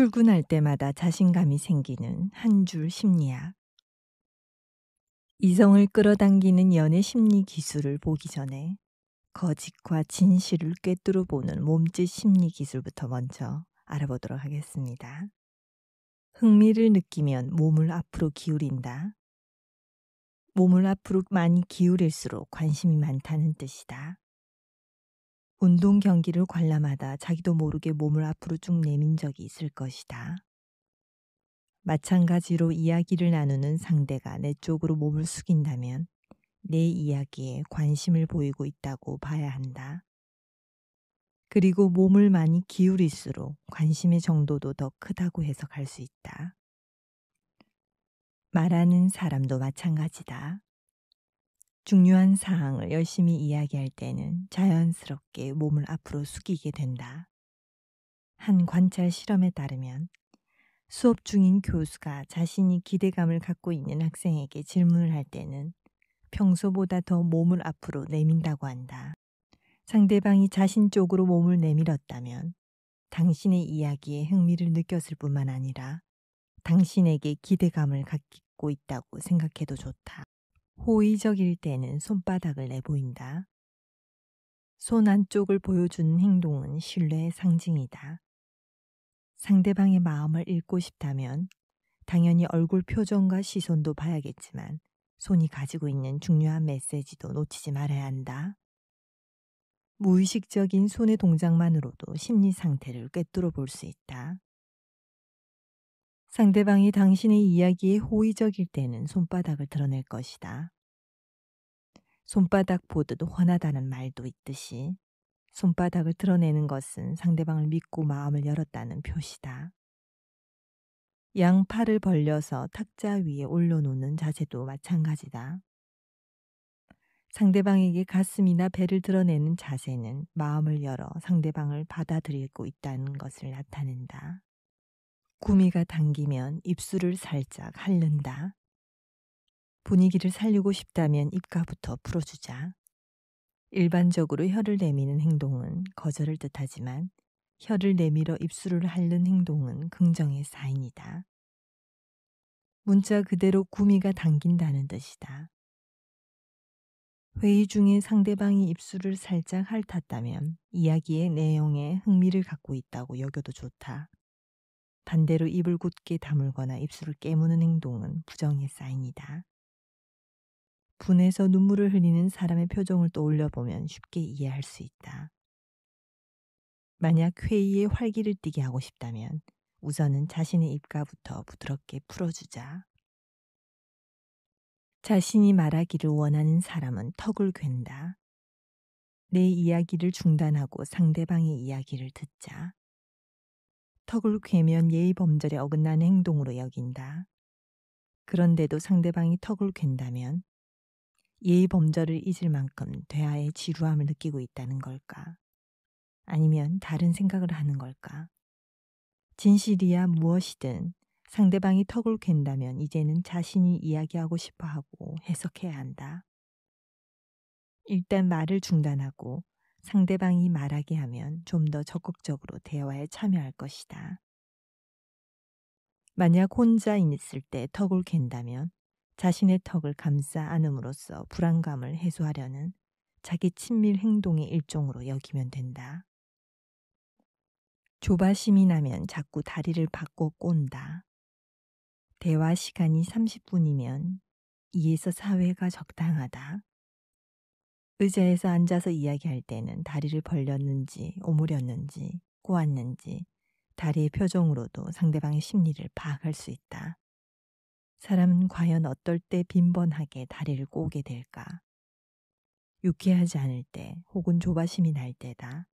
출근할 때마다 자신감이 생기는 한 줄 심리학. 이성을 끌어당기는 연애 심리 기술을 보기 전에 거짓과 진실을 꿰뚫어 보는 몸짓 심리 기술부터 먼저 알아보도록 하겠습니다. 흥미를 느끼면 몸을 앞으로 기울인다. 몸을 앞으로 많이 기울일수록 관심이 많다는 뜻이다. 운동 경기를 관람하다 자기도 모르게 몸을 앞으로 쭉 내민 적이 있을 것이다. 마찬가지로 이야기를 나누는 상대가 내 쪽으로 몸을 숙인다면 내 이야기에 관심을 보이고 있다고 봐야 한다. 그리고 몸을 많이 기울일수록 관심의 정도도 더 크다고 해석할 수 있다. 말하는 사람도 마찬가지다. 중요한 사항을 열심히 이야기할 때는 자연스럽게 몸을 앞으로 숙이게 된다. 한 관찰 실험에 따르면 수업 중인 교수가 자신이 기대감을 갖고 있는 학생에게 질문을 할 때는 평소보다 더 몸을 앞으로 내민다고 한다. 상대방이 자신 쪽으로 몸을 내밀었다면 당신의 이야기에 흥미를 느꼈을 뿐만 아니라 당신에게 기대감을 갖고 있다고 생각해도 좋다. 호의적일 때는 손바닥을 내보인다. 손안쪽을 보여주는 행동은 신뢰의 상징이다. 상대방의 마음을 읽고 싶다면 당연히 얼굴 표정과 시선도 봐야겠지만 손이 가지고 있는 중요한 메시지도 놓치지 말아야 한다. 무의식적인 손의 동작만으로도 심리 상태를 꿰뚫어 볼 수 있다. 상대방이 당신의 이야기에 호의적일 때는 손바닥을 드러낼 것이다. 손바닥 보듯 훤하다는 말도 있듯이 손바닥을 드러내는 것은 상대방을 믿고 마음을 열었다는 표시다. 양 팔을 벌려서 탁자 위에 올려놓는 자세도 마찬가지다. 상대방에게 가슴이나 배를 드러내는 자세는 마음을 열어 상대방을 받아들이고 있다는 것을 나타낸다. 구미가 당기면 입술을 살짝 핥는다. 분위기를 살리고 싶다면 입가부터 풀어주자. 일반적으로 혀를 내미는 행동은 거절을 뜻하지만 혀를 내밀어 입술을 핥는 행동은 긍정의 사인이다. 문자 그대로 구미가 당긴다는 뜻이다. 회의 중에 상대방이 입술을 살짝 핥았다면 이야기의 내용에 흥미를 갖고 있다고 여겨도 좋다. 반대로 입을 굳게 다물거나 입술을 깨무는 행동은 부정의 사인이다. 분에서 눈물을 흘리는 사람의 표정을 떠올려 보면 쉽게 이해할 수 있다. 만약 회의에 활기를 띠게 하고 싶다면 우선은 자신의 입가부터 부드럽게 풀어주자. 자신이 말하기를 원하는 사람은 턱을 괜다. 내 이야기를 중단하고 상대방의 이야기를 듣자. 턱을 괴면 예의 범절에 어긋나는 행동으로 여긴다. 그런데도 상대방이 턱을 괸다면 예의 범절을 잊을 만큼 대화에 지루함을 느끼고 있다는 걸까? 아니면 다른 생각을 하는 걸까? 진실이야 무엇이든 상대방이 턱을 괸다면 이제는 자신이 이야기하고 싶어 하고 해석해야 한다. 일단 말을 중단하고 상대방이 말하게 하면 좀 더 적극적으로 대화에 참여할 것이다. 만약 혼자 있을 때 턱을 갠다면 자신의 턱을 감싸 안음으로써 불안감을 해소하려는 자기 친밀 행동의 일종으로 여기면 된다. 조바심이 나면 자꾸 다리를 바꿔 꼰다. 대화 시간이 30분이면 2에서 4회가 적당하다. 의자에서 앉아서 이야기할 때는 다리를 벌렸는지 오므렸는지 꼬았는지 다리의 표정으로도 상대방의 심리를 파악할 수 있다. 사람은 과연 어떨 때 빈번하게 다리를 꼬게 될까? 유쾌하지 않을 때 혹은 조바심이 날 때다.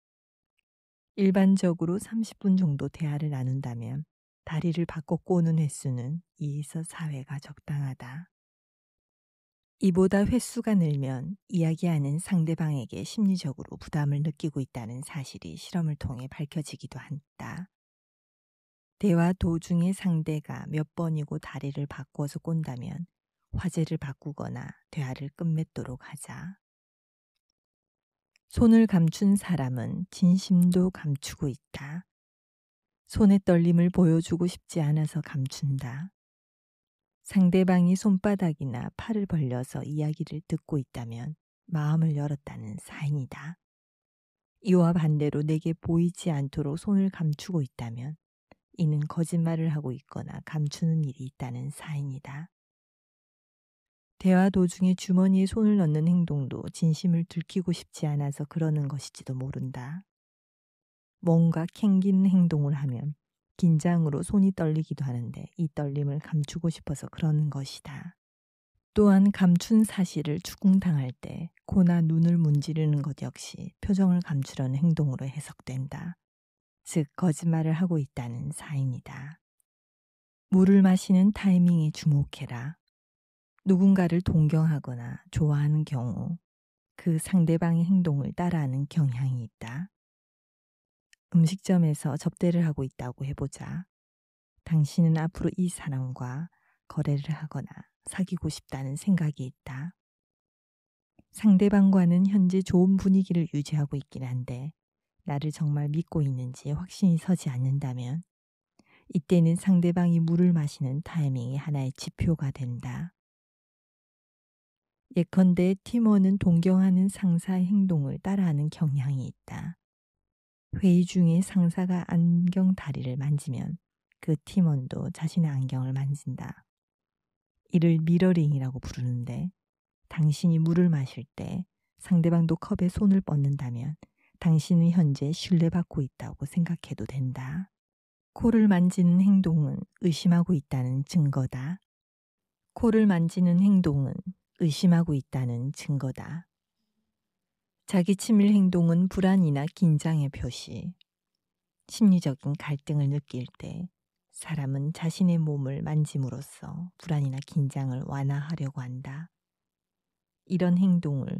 일반적으로 30분 정도 대화를 나눈다면 다리를 바꿔 꼬는 횟수는 2에서 4회가 적당하다. 이보다 횟수가 늘면 이야기하는 상대방에게 심리적으로 부담을 느끼고 있다는 사실이 실험을 통해 밝혀지기도 한다. 대화 도중에 상대가 몇 번이고 다리를 바꿔서 꼰다면 화제를 바꾸거나 대화를 끝맺도록 하자. 손을 감춘 사람은 진심도 감추고 있다. 손의 떨림을 보여주고 싶지 않아서 감춘다. 상대방이 손바닥이나 팔을 벌려서 이야기를 듣고 있다면 마음을 열었다는 사인이다. 이와 반대로 내게 보이지 않도록 손을 감추고 있다면 이는 거짓말을 하고 있거나 감추는 일이 있다는 사인이다. 대화 도중에 주머니에 손을 넣는 행동도 진심을 들키고 싶지 않아서 그러는 것일지도 모른다. 뭔가 캥기는 행동을 하면 긴장으로 손이 떨리기도 하는데 이 떨림을 감추고 싶어서 그러는 것이다. 또한 감춘 사실을 추궁당할 때 코나 눈을 문지르는 것 역시 표정을 감추려는 행동으로 해석된다. 즉 거짓말을 하고 있다는 사인이다. 물을 마시는 타이밍에 주목해라. 누군가를 동경하거나 좋아하는 경우 그 상대방의 행동을 따라하는 경향이 있다. 음식점에서 접대를 하고 있다고 해보자. 당신은 앞으로 이 사람과 거래를 하거나 사귀고 싶다는 생각이 있다. 상대방과는 현재 좋은 분위기를 유지하고 있긴 한데 나를 정말 믿고 있는지 확신이 서지 않는다면 이때는 상대방이 물을 마시는 타이밍이 하나의 지표가 된다. 예컨대 팀원은 동경하는 상사의 행동을 따라하는 경향이 있다. 회의 중에 상사가 안경 다리를 만지면 그 팀원도 자신의 안경을 만진다. 이를 미러링이라고 부르는데 당신이 물을 마실 때 상대방도 컵에 손을 뻗는다면 당신은 현재 신뢰받고 있다고 생각해도 된다. 코를 만지는 행동은 의심하고 있다는 증거다. 코를 만지는 행동은 의심하고 있다는 증거다. 자기 친밀 행동은 불안이나 긴장의 표시. 심리적인 갈등을 느낄 때 사람은 자신의 몸을 만짐으로써 불안이나 긴장을 완화하려고 한다. 이런 행동을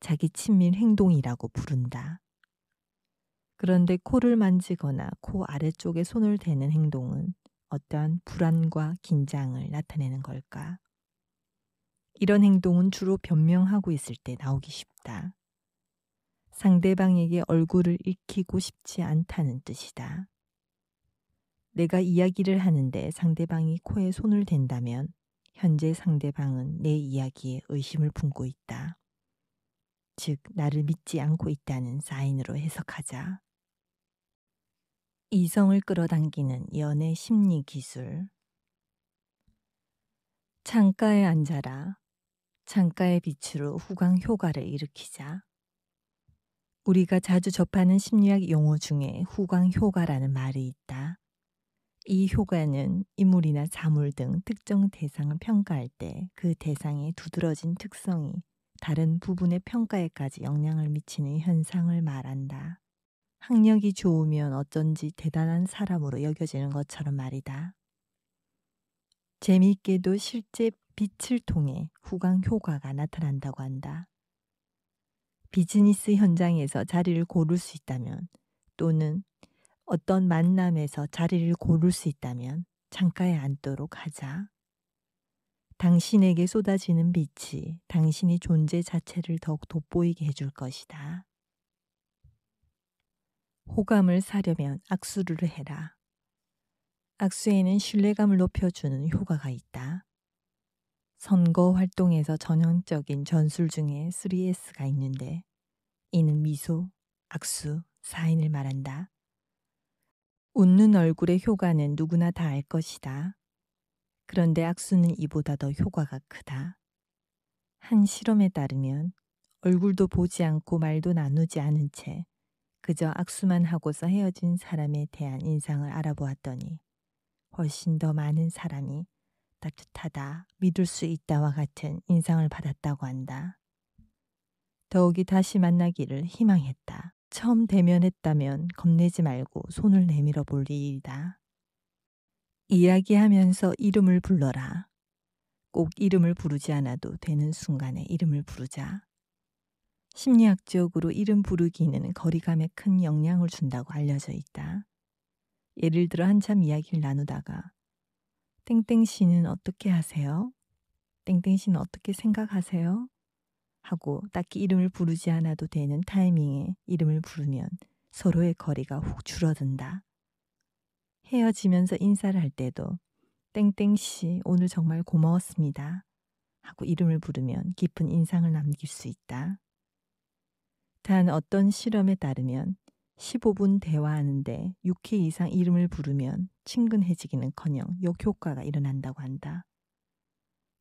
자기 친밀 행동이라고 부른다. 그런데 코를 만지거나 코 아래쪽에 손을 대는 행동은 어떠한 불안과 긴장을 나타내는 걸까? 이런 행동은 주로 변명하고 있을 때 나오기 쉽다. 상대방에게 얼굴을 읽히고 싶지 않다는 뜻이다. 내가 이야기를 하는데 상대방이 코에 손을 댄다면 현재 상대방은 내 이야기에 의심을 품고 있다. 즉, 나를 믿지 않고 있다는 사인으로 해석하자. 이성을 끌어당기는 연애 심리 기술. 창가에 앉아라. 창가의 빛으로 후광 효과를 일으키자. 우리가 자주 접하는 심리학 용어 중에 후광 효과라는 말이 있다. 이 효과는 인물이나 사물 등 특정 대상을 평가할 때 그 대상의 두드러진 특성이 다른 부분의 평가에까지 영향을 미치는 현상을 말한다. 학력이 좋으면 어쩐지 대단한 사람으로 여겨지는 것처럼 말이다. 재미있게도 실제 빛을 통해 후광 효과가 나타난다고 한다. 비즈니스 현장에서 자리를 고를 수 있다면 또는 어떤 만남에서 자리를 고를 수 있다면 창가에 앉도록 하자. 당신에게 쏟아지는 빛이 당신의 존재 자체를 더욱 돋보이게 해줄 것이다. 호감을 사려면 악수를 해라. 악수에는 신뢰감을 높여주는 효과가 있다. 선거 활동에서 전형적인 전술 중에 3S가 있는데 이는 미소, 악수, 사인을 말한다. 웃는 얼굴의 효과는 누구나 다 알 것이다. 그런데 악수는 이보다 더 효과가 크다. 한 실험에 따르면 얼굴도 보지 않고 말도 나누지 않은 채 그저 악수만 하고서 헤어진 사람에 대한 인상을 알아보았더니 훨씬 더 많은 사람이 따뜻하다, 믿을 수 있다와 같은 인상을 받았다고 한다. 더욱이 다시 만나기를 희망했다. 처음 대면했다면 겁내지 말고 손을 내밀어 볼 일이다. 이야기하면서 이름을 불러라. 꼭 이름을 부르지 않아도 되는 순간에 이름을 부르자. 심리학적으로 이름 부르기는 거리감에 큰 영향을 준다고 알려져 있다. 예를 들어 한참 이야기를 나누다가 땡땡 씨는 어떻게 하세요? 땡땡 씨는 어떻게 생각하세요? 하고 딱히 이름을 부르지 않아도 되는 타이밍에 이름을 부르면 서로의 거리가 훅 줄어든다. 헤어지면서 인사를 할 때도 땡땡 씨 오늘 정말 고마웠습니다. 하고 이름을 부르면 깊은 인상을 남길 수 있다. 단 어떤 실험에 따르면 15분 대화하는데 6회 이상 이름을 부르면 친근해지기는커녕 역효과가 일어난다고 한다.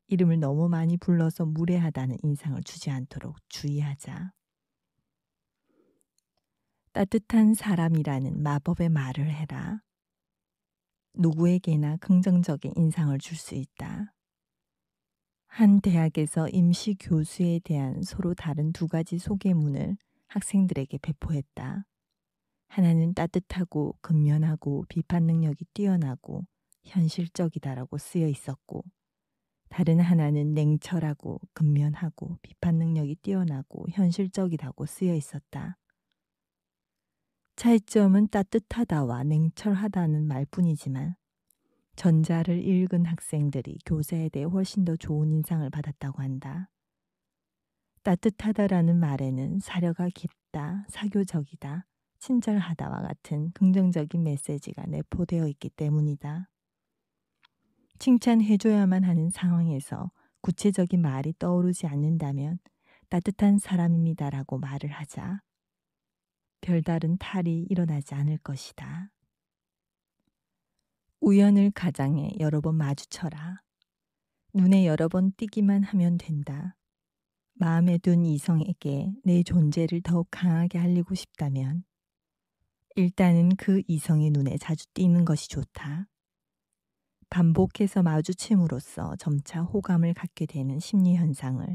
이름을 너무 많이 불러서 무례하다는 인상을 주지 않도록 주의하자. 따뜻한 사람이라는 마법의 말을 해라. 누구에게나 긍정적인 인상을 줄 수 있다. 한 대학에서 임시 교수에 대한 서로 다른 두 가지 소개문을 학생들에게 배포했다. 하나는 따뜻하고 근면하고 비판 능력이 뛰어나고 현실적이다라고 쓰여 있었고 다른 하나는 냉철하고 근면하고 비판 능력이 뛰어나고 현실적이다고 쓰여 있었다. 차이점은 따뜻하다와 냉철하다는 말뿐이지만 전자를 읽은 학생들이 교사에 대해 훨씬 더 좋은 인상을 받았다고 한다. 따뜻하다라는 말에는 사려가 깊다, 사교적이다, 친절하다와 같은 긍정적인 메시지가 내포되어 있기 때문이다. 칭찬해줘야만 하는 상황에서 구체적인 말이 떠오르지 않는다면 따뜻한 사람입니다라고 말을 하자 별다른 탈이 일어나지 않을 것이다. 우연을 가장해 여러 번 마주쳐라. 눈에 여러 번 띄기만 하면 된다. 마음에 둔 이성에게 내 존재를 더욱 강하게 알리고 싶다면 일단은 그 이성의 눈에 자주 띄는 것이 좋다. 반복해서 마주침으로써 점차 호감을 갖게 되는 심리 현상을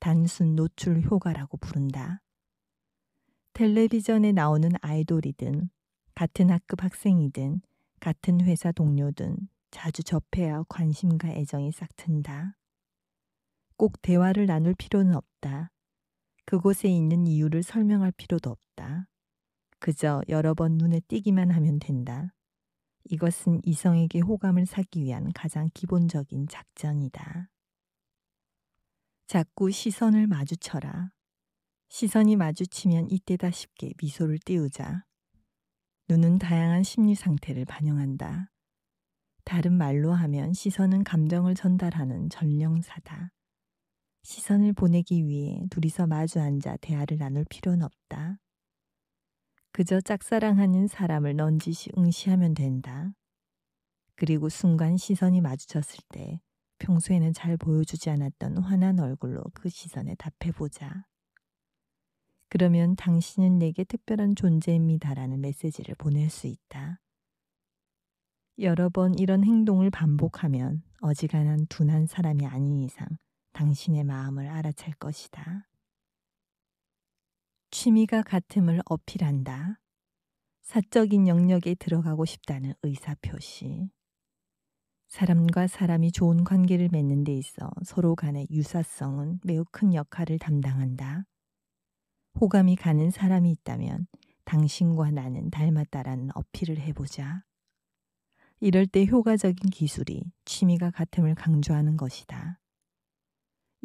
단순 노출 효과라고 부른다. 텔레비전에 나오는 아이돌이든 같은 학급 학생이든 같은 회사 동료든 자주 접해야 관심과 애정이 싹튼다. 꼭 대화를 나눌 필요는 없다. 그곳에 있는 이유를 설명할 필요도 없다. 그저 여러 번 눈에 띄기만 하면 된다. 이것은 이성에게 호감을 사기 위한 가장 기본적인 작전이다. 자꾸 시선을 마주쳐라. 시선이 마주치면 이때다 쉽게 미소를 띄우자. 눈은 다양한 심리 상태를 반영한다. 다른 말로 하면 시선은 감정을 전달하는 전령사다. 시선을 보내기 위해 둘이서 마주 앉아 대화를 나눌 필요는 없다. 그저 짝사랑하는 사람을 넌지시 응시하면 된다. 그리고 순간 시선이 마주쳤을 때 평소에는 잘 보여주지 않았던 환한 얼굴로 그 시선에 답해보자. 그러면 당신은 내게 특별한 존재입니다라는 메시지를 보낼 수 있다. 여러 번 이런 행동을 반복하면 어지간한 둔한 사람이 아닌 이상 당신의 마음을 알아챌 것이다. 취미가 같음을 어필한다. 사적인 영역에 들어가고 싶다는 의사표시. 사람과 사람이 좋은 관계를 맺는 데 있어 서로 간의 유사성은 매우 큰 역할을 담당한다. 호감이 가는 사람이 있다면 당신과 나는 닮았다라는 어필을 해보자. 이럴 때 효과적인 기술이 취미가 같음을 강조하는 것이다.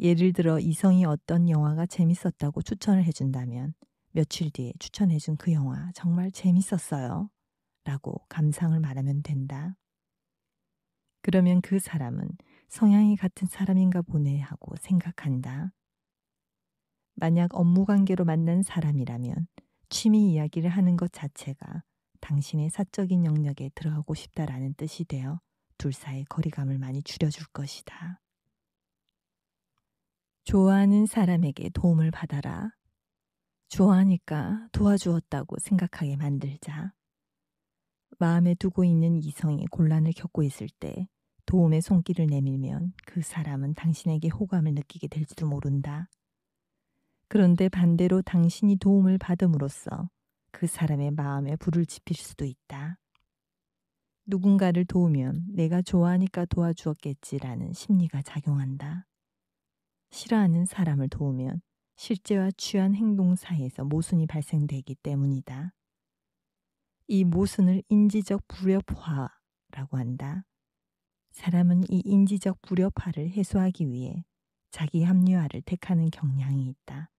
예를 들어 이성이 어떤 영화가 재밌었다고 추천을 해준다면 며칠 뒤에 추천해준 그 영화 정말 재밌었어요. 라고 감상을 말하면 된다. 그러면 그 사람은 성향이 같은 사람인가 보네 하고 생각한다. 만약 업무 관계로 만난 사람이라면 취미 이야기를 하는 것 자체가 당신의 사적인 영역에 들어가고 싶다라는 뜻이 되어 둘 사이 거리감을 많이 줄여줄 것이다. 좋아하는 사람에게 도움을 받아라. 좋아하니까 도와주었다고 생각하게 만들자. 마음에 두고 있는 이성이 곤란을 겪고 있을 때 도움의 손길을 내밀면 그 사람은 당신에게 호감을 느끼게 될지도 모른다. 그런데 반대로 당신이 도움을 받음으로써 그 사람의 마음에 불을 지필 수도 있다. 누군가를 도우면 내가 좋아하니까 도와주었겠지라는 심리가 작용한다. 싫어하는 사람을 도우면 실제와 취한 행동 사이에서 모순이 발생되기 때문이다. 이 모순을 인지적 불협화라고 한다. 사람은 이 인지적 불협화를 해소하기 위해 자기 합리화를 택하는 경향이 있다.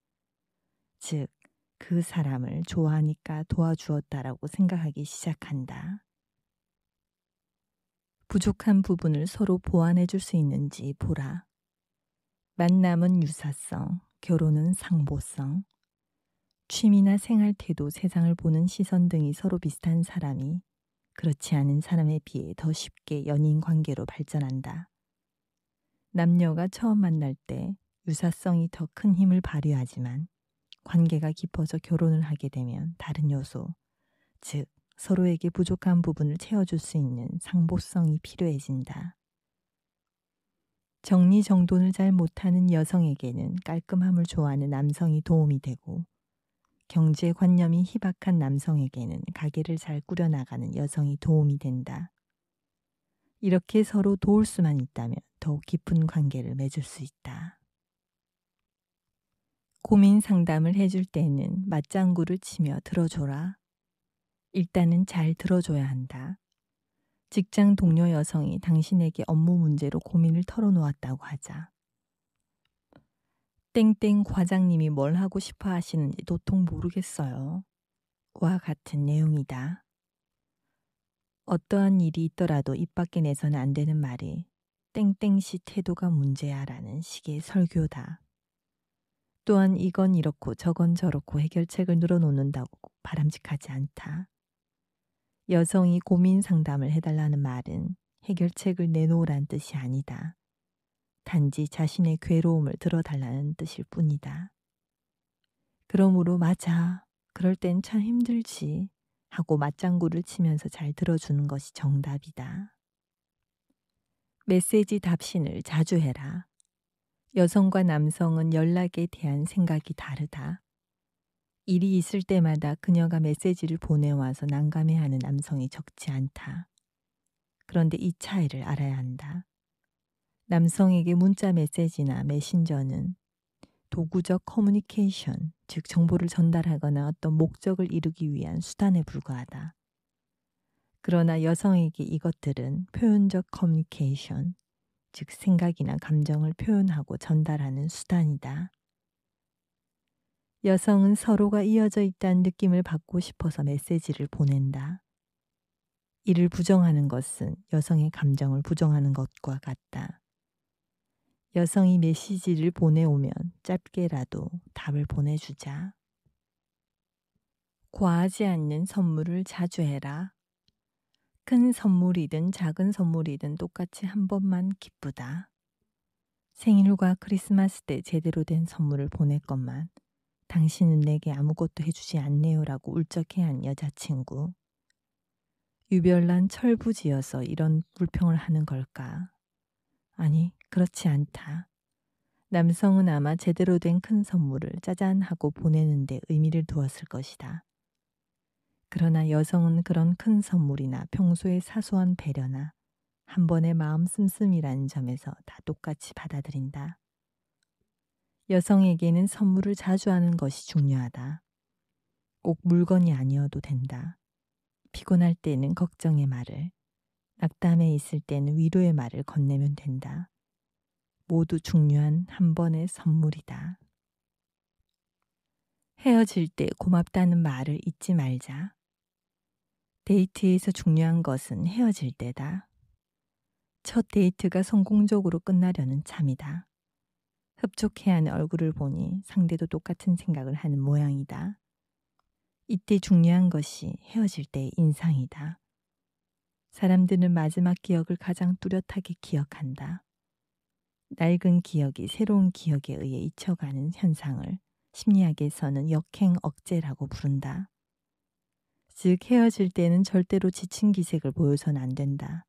즉, 그 사람을 좋아하니까 도와주었다라고 생각하기 시작한다. 부족한 부분을 서로 보완해 줄 수 있는지 보라. 만남은 유사성, 결혼은 상보성, 취미나 생활 태도, 세상을 보는 시선 등이 서로 비슷한 사람이 그렇지 않은 사람에 비해 더 쉽게 연인 관계로 발전한다. 남녀가 처음 만날 때 유사성이 더 큰 힘을 발휘하지만 관계가 깊어져 결혼을 하게 되면 다른 요소, 즉 서로에게 부족한 부분을 채워줄 수 있는 상보성이 필요해진다. 정리정돈을 잘 못하는 여성에게는 깔끔함을 좋아하는 남성이 도움이 되고 경제 관념이 희박한 남성에게는 가게를 잘 꾸려나가는 여성이 도움이 된다. 이렇게 서로 도울 수만 있다면 더욱 깊은 관계를 맺을 수 있다. 고민 상담을 해줄 때는 맞장구를 치며 들어줘라. 일단은 잘 들어줘야 한다. 직장 동료 여성이 당신에게 업무 문제로 고민을 털어놓았다고 하자. 땡땡 과장님이 뭘 하고 싶어 하시는지 도통 모르겠어요. 와 같은 내용이다. 어떠한 일이 있더라도 입 밖에 내서는 안 되는 말이 땡땡시 태도가 문제야라는 식의 설교다. 또한 이건 이렇고 저건 저렇고 해결책을 늘어놓는다고 바람직하지 않다. 여성이 고민 상담을 해달라는 말은 해결책을 내놓으란 뜻이 아니다. 단지 자신의 괴로움을 들어달라는 뜻일 뿐이다. 그러므로 맞아. 그럴 땐 참 힘들지. 하고 맞장구를 치면서 잘 들어주는 것이 정답이다. 메시지 답신을 자주 해라. 여성과 남성은 연락에 대한 생각이 다르다. 일이 있을 때마다 그녀가 메시지를 보내와서 난감해하는 남성이 적지 않다. 그런데 이 차이를 알아야 한다. 남성에게 문자 메시지나 메신저는 도구적 커뮤니케이션, 즉 정보를 전달하거나 어떤 목적을 이루기 위한 수단에 불과하다. 그러나 여성에게 이것들은 표현적 커뮤니케이션, 즉 생각이나 감정을 표현하고 전달하는 수단이다. 여성은 서로가 이어져 있다는 느낌을 받고 싶어서 메시지를 보낸다. 이를 부정하는 것은 여성의 감정을 부정하는 것과 같다. 여성이 메시지를 보내오면 짧게라도 답을 보내주자. 과하지 않는 선물을 자주 해라. 큰 선물이든 작은 선물이든 똑같이 한 번만 기쁘다. 생일과 크리스마스 때 제대로 된 선물을 보낼 것만 당신은 내게 아무것도 해주지 않네요라고 울적해한 여자친구. 유별난 철부지여서 이런 불평을 하는 걸까? 아니, 그렇지 않다. 남성은 아마 제대로 된 큰 선물을 짜잔 하고 보내는데 의미를 두었을 것이다. 그러나 여성은 그런 큰 선물이나 평소의 사소한 배려나 한 번의 마음 씀씀이라는 점에서 다 똑같이 받아들인다. 여성에게는 선물을 자주 하는 것이 중요하다. 꼭 물건이 아니어도 된다. 피곤할 때는 걱정의 말을, 낙담에 있을 때는 위로의 말을 건네면 된다. 모두 중요한 한 번의 선물이다. 헤어질 때 고맙다는 말을 잊지 말자. 데이트에서 중요한 것은 헤어질 때다. 첫 데이트가 성공적으로 끝나려는 참이다. 흡족해하는 얼굴을 보니 상대도 똑같은 생각을 하는 모양이다. 이때 중요한 것이 헤어질 때의 인상이다. 사람들은 마지막 기억을 가장 뚜렷하게 기억한다. 낡은 기억이 새로운 기억에 의해 잊혀가는 현상을 심리학에서는 역행 억제라고 부른다. 즉 헤어질 때는 절대로 지친 기색을 보여선 안 된다.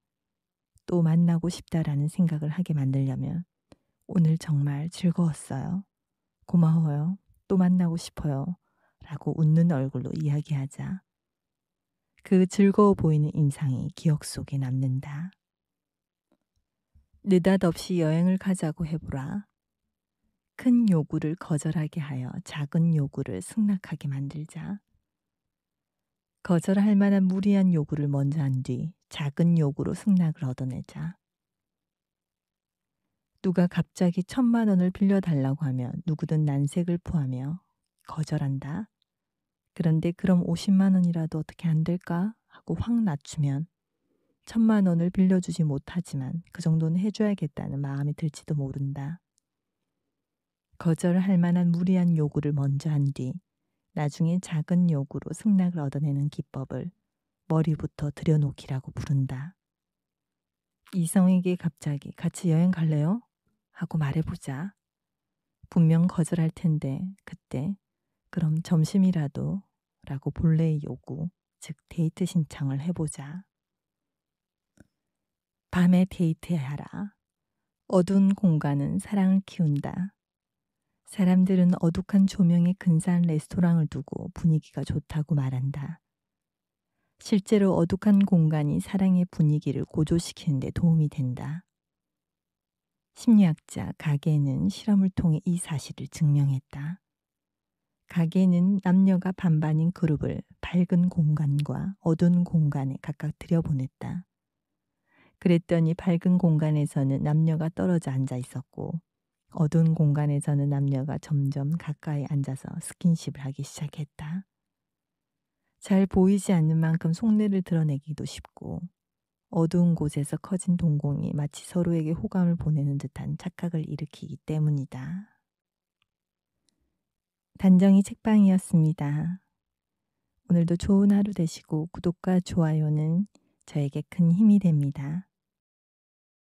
또 만나고 싶다라는 생각을 하게 만들려면 오늘 정말 즐거웠어요. 고마워요. 또 만나고 싶어요. 라고 웃는 얼굴로 이야기하자. 그 즐거워 보이는 인상이 기억 속에 남는다. 느닷없이 여행을 가자고 해보라. 큰 요구를 거절하게 하여 작은 요구를 승낙하게 만들자. 거절할 만한 무리한 요구를 먼저 한 뒤 작은 요구로 승낙을 얻어내자. 누가 갑자기 천만 원을 빌려달라고 하면 누구든 난색을 포하며 어? 거절한다. 그런데 그럼 50만 원이라도 어떻게 안 될까? 하고 확 낮추면 천만 원을 빌려주지 못하지만 그 정도는 해줘야겠다는 마음이 들지도 모른다. 거절할 만한 무리한 요구를 먼저 한 뒤 나중에 작은 요구로 승낙을 얻어내는 기법을 머리부터 들여놓기라고 부른다. 이성에게 갑자기 같이 여행 갈래요? 하고 말해보자. 분명 거절할 텐데 그때 그럼 점심이라도 라고 본래의 요구, 즉 데이트 신청을 해보자. 밤에 데이트하라. 어두운 공간은 사랑을 키운다. 사람들은 어둑한 조명에 근사한 레스토랑을 두고 분위기가 좋다고 말한다. 실제로 어둑한 공간이 사랑의 분위기를 고조시키는 데 도움이 된다. 심리학자 가게는 실험을 통해 이 사실을 증명했다. 가게는 남녀가 반반인 그룹을 밝은 공간과 어두운 공간에 각각 들여보냈다. 그랬더니 밝은 공간에서는 남녀가 떨어져 앉아 있었고 어두운 공간에서는 남녀가 점점 가까이 앉아서 스킨십을 하기 시작했다. 잘 보이지 않는 만큼 속내를 드러내기도 쉽고 어두운 곳에서 커진 동공이 마치 서로에게 호감을 보내는 듯한 착각을 일으키기 때문이다. 단정히 책방이었습니다. 오늘도 좋은 하루 되시고 구독과 좋아요는 저에게 큰 힘이 됩니다.